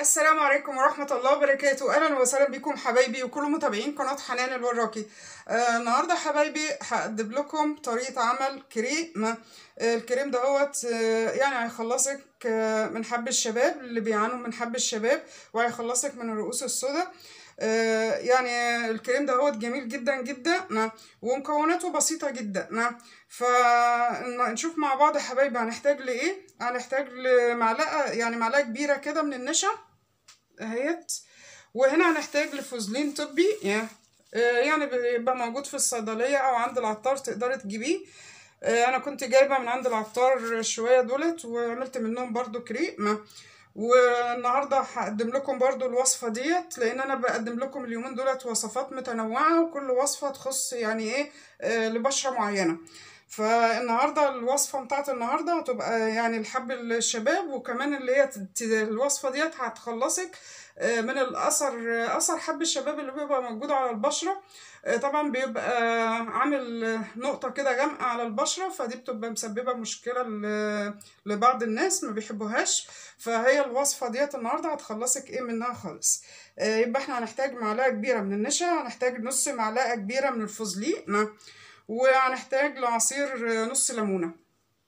السلام عليكم ورحمة الله وبركاته أهلا وسهلا بكم حبايبي وكل متابعين قناة حنان النهاردة آه النهاردة حبايبي هقدم لكم طريقة عمل كريم آه الكريم دهوت آه يعني هيخلصك آه من حب الشباب اللي بيعانوا من حب الشباب وهيخلصك من الرؤوس السوداء آه يعني الكريم ده هو جميل جدا جدا ومكوناته بسيطة جدا فنشوف مع بعض حبايبي هنحتاج لإيه هنحتاج لمعلقة يعني معلقة كبيرة كده من النشا اهيت وهنا هنحتاج لفوزلين طبي آه، يعني بيبقى موجود في الصيدليه او عند العطار تقدري تجيبيه آه، انا كنت جايبه من عند العطار شويه دولت وعملت منهم برضو كريم والنهارده هقدم لكم برضو الوصفه ديت لان انا بقدم لكم اليومين دولت وصفات متنوعه وكل وصفه تخص يعني ايه آه، لبشره معينه فالنهارده الوصفه بتاعت النهارده هتبقى يعني الحب الشباب وكمان اللي هي الوصفه ديت هتخلصك آه، من الاثر اثر حب الشباب اللي بيبقى موجود على البشره آه، طبعا بيبقى عامل نقطه كده غامقه على البشره فدي بتبقى مسببه مشكله لبعض الناس ما بيحبوهاش فهي الوصفه ديت النهارده هتخلصك ايه منها خالص آه، يبقى احنا هنحتاج معلقه كبيره من النشا هنحتاج نص معلقه كبيره من الفوزليق وهنحتاج لعصير نص ليمونة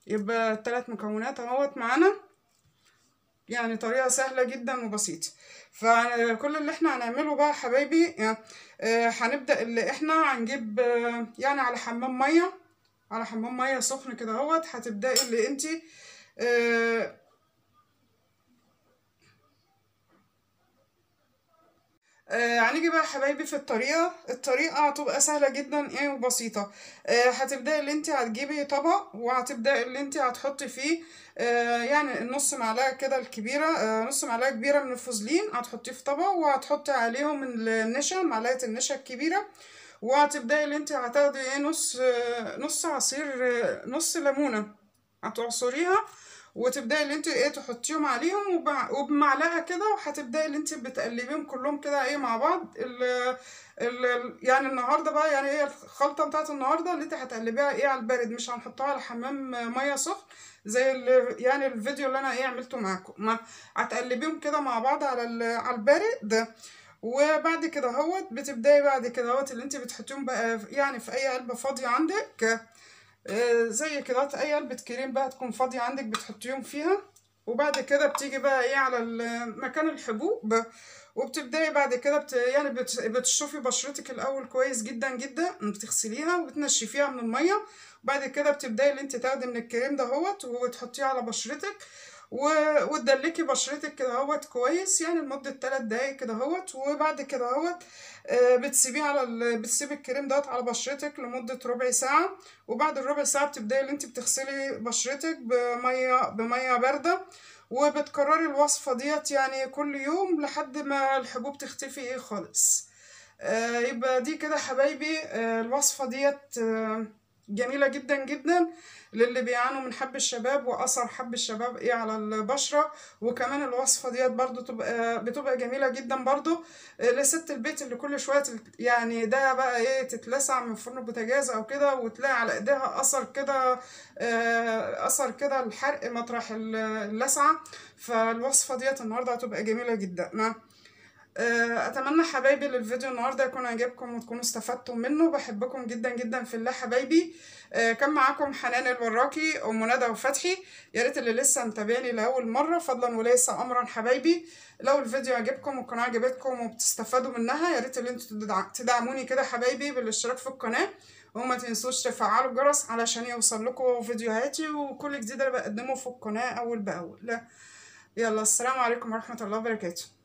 يبقى التلات مكونات اهوت معانا يعني طريقة سهلة جدا وبسيطة فكل اللي احنا هنعمله بقى حبايبي آه، هنبدأ اللي احنا هنجيب آه، يعني على حمام مية على حمام مية سخن كده اهوت هتبدأي اللي انتي آه، آه، هنيجي بقى حبايبي في الطريقه الطريقه هتبقى سهله جدا ايه وبسيطه آه هتبداي اللي انت هتجيبي طبق وهتبداي اللي انت هتحطي فيه آه يعني النص معلقه كده الكبيره آه نص معلقه كبيره من الفوزلين هتحطيه في طبق وهتحطي عليهم النشا معلقه النشا الكبيره وهتبداي اللي انت هتاخدي ايه نص آه نص عصير آه نص ليمونه هتعصريها وتبداي ان انت ايه تحطيهم عليهم وبمعلقه كده وهتبداي ان انت بتقلبيهم كلهم كده ايه مع بعض الـ الـ يعني النهارده بقى يعني هي الخلطه بتاعت النهارده اللي انت هتقلبيها ايه على البارد مش هنحطها على حمام ميه سخن زي يعني الفيديو اللي انا ايه عملته معاكم هتقلبيهم كده مع بعض على على البارد وبعد كده اهوت بتبداي بعد كده اهوت اللي انت بتحطيهم بقى يعني في اي علبه فاضيه عندك آه، زي كده اي علبه كريم بقى تكون فاضيه عندك بتحطيهم فيها وبعد كده بتيجي بقى ايه على مكان الحبوب وبتبداي بعد كده بت... يعني بتشوفي بشرتك الاول كويس جدا جدا بتغسليها وبتنشفيها من الميه وبعد كده بتبداي اللي انت تاخدي من الكريم ده هوت وتحطيه على بشرتك وتدلكي بشرتك كده اهوت كويس يعني لمده 3 دقايق كده اهوت وبعد كده اهوت آه، بتسيبيه على ال... بتسيبي الكريم دوت على بشرتك لمده ربع ساعه وبعد الربع ساعه بتبداي ان انت بتغسلي بشرتك بميه بميه بارده وبتكرري الوصفه ديت يعني كل يوم لحد ما الحبوب تختفي ايه خالص آه، يبقى دي كده حبايبي آه، الوصفه ديت آه جميلة جدا جدا للي بيعانوا من حب الشباب وأثر حب الشباب إيه على البشرة وكمان الوصفة ديت برضو تبقى بتبقى جميلة جدا برضو إيه، لست البيت اللي كل شوية يعني ده بقى إيه تتلسع من فرن البوتاجاز أو كده وتلاقي على إيديها أثر كده آه، أثر كده الحرق مطرح اللسعة فالوصفة ديت النهاردة هتبقى جميلة جدا نعم. آه، اتمنى حبايبي للفيديو النهارده يكون عجبكم وتكونوا استفدتوا منه بحبكم جدا جدا في الله حبايبي آه، كان معاكم حنان الوراكي ام ندى وفتحي يا ريت اللي لسه متابعني لاول مره فضلا وليس امرا حبايبي لو الفيديو عجبكم والقناه عجبتكم وبتستفادوا منها يا ريت اللي انتوا تدعموني كده حبايبي بالاشتراك في القناه وما تنسوش تفعلوا الجرس علشان يوصل لكم فيديوهاتي وكل جديد انا بقدمه في القناه اول باول يلا السلام عليكم ورحمه الله وبركاته